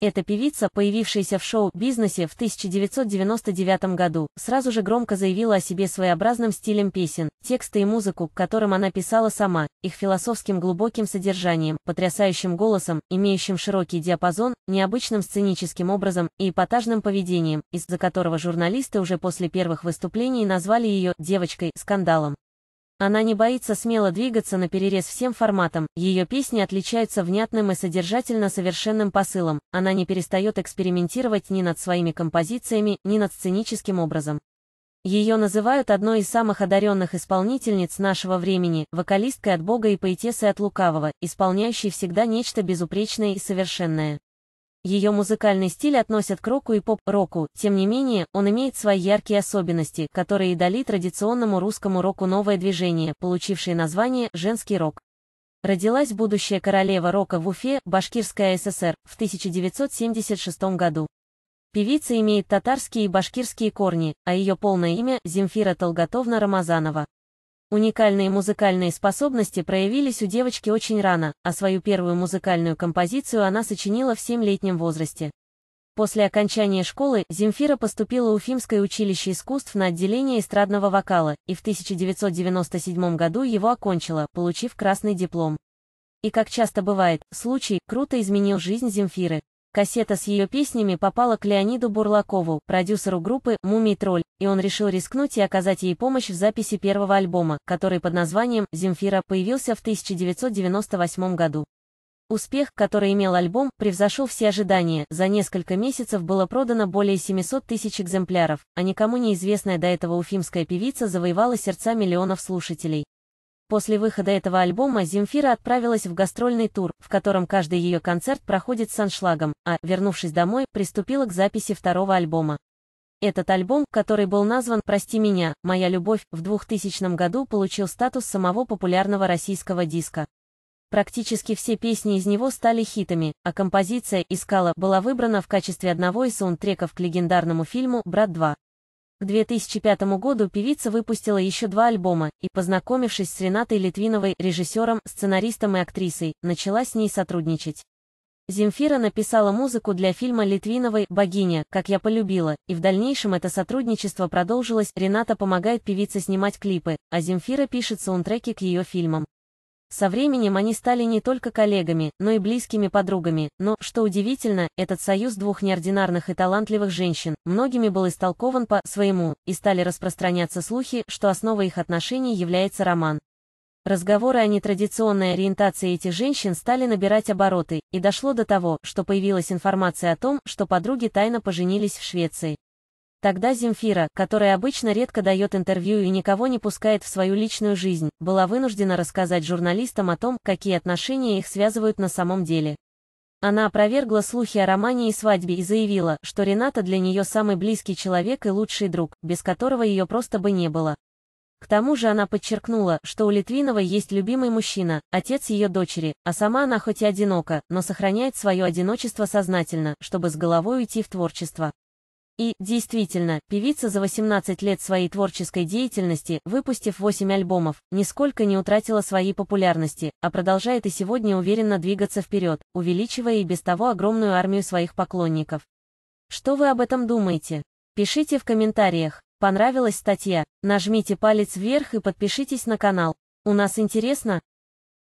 Эта певица, появившаяся в шоу-бизнесе в 1999 году, сразу же громко заявила о себе своеобразным стилем песен, тексты и музыку, которым она писала сама, их философским глубоким содержанием, потрясающим голосом, имеющим широкий диапазон, необычным сценическим образом и эпатажным поведением, из-за которого журналисты уже после первых выступлений назвали ее «девочкой» скандалом. Она не боится смело двигаться на перерез всем форматам, ее песни отличаются внятным и содержательно совершенным посылом, она не перестает экспериментировать ни над своими композициями, ни над сценическим образом. Ее называют одной из самых одаренных исполнительниц нашего времени, вокалисткой от Бога и поэтессой от Лукавого, исполняющей всегда нечто безупречное и совершенное. Ее музыкальный стиль относят к року и поп-року, тем не менее, он имеет свои яркие особенности, которые и дали традиционному русскому року новое движение, получившее название «женский рок». Родилась будущая королева рока в Уфе, Башкирская ССР, в 1976 году. Певица имеет татарские и башкирские корни, а ее полное имя – Земфира Толготовна Рамазанова. Уникальные музыкальные способности проявились у девочки очень рано, а свою первую музыкальную композицию она сочинила в 7-летнем возрасте. После окончания школы Земфира поступила в Уфимское училище искусств на отделение эстрадного вокала и в 1997 году его окончила, получив красный диплом. И как часто бывает, случай круто изменил жизнь Земфиры. Кассета с ее песнями попала к Леониду Бурлакову, продюсеру группы «Мумий тролль», и он решил рискнуть и оказать ей помощь в записи первого альбома, который под названием «Земфира» появился в 1998 году. Успех, который имел альбом, превзошел все ожидания, за несколько месяцев было продано более 700 тысяч экземпляров, а никому неизвестная до этого уфимская певица завоевала сердца миллионов слушателей. После выхода этого альбома Земфира отправилась в гастрольный тур, в котором каждый ее концерт проходит с аншлагом, а, вернувшись домой, приступила к записи второго альбома. Этот альбом, который был назван «Прости меня, моя любовь», в 2000 году получил статус самого популярного российского диска. Практически все песни из него стали хитами, а композиция «Искала» была выбрана в качестве одного из саундтреков к легендарному фильму «Брат 2». К 2005 году певица выпустила еще два альбома, и, познакомившись с Ренатой Литвиновой, режиссером, сценаристом и актрисой, начала с ней сотрудничать. Земфира написала музыку для фильма Литвиновой «Богиня», «Как я полюбила», и в дальнейшем это сотрудничество продолжилось, Рената помогает певице снимать клипы, а Земфира пишет саундтреки к ее фильмам. Со временем они стали не только коллегами, но и близкими подругами, но, что удивительно, этот союз двух неординарных и талантливых женщин, многими был истолкован по своему, и стали распространяться слухи, что основой их отношений является роман. Разговоры о нетрадиционной ориентации этих женщин стали набирать обороты, и дошло до того, что появилась информация о том, что подруги тайно поженились в Швеции. Тогда Земфира, которая обычно редко дает интервью и никого не пускает в свою личную жизнь, была вынуждена рассказать журналистам о том, какие отношения их связывают на самом деле. Она опровергла слухи о романе и свадьбе и заявила, что Рената для нее самый близкий человек и лучший друг, без которого ее просто бы не было. К тому же она подчеркнула, что у Литвинова есть любимый мужчина, отец ее дочери, а сама она хоть и одинока, но сохраняет свое одиночество сознательно, чтобы с головой уйти в творчество. И, действительно, певица за 18 лет своей творческой деятельности, выпустив 8 альбомов, нисколько не утратила своей популярности, а продолжает и сегодня уверенно двигаться вперед, увеличивая и без того огромную армию своих поклонников. Что вы об этом думаете? Пишите в комментариях. Понравилась статья? Нажмите палец вверх и подпишитесь на канал. У нас интересно,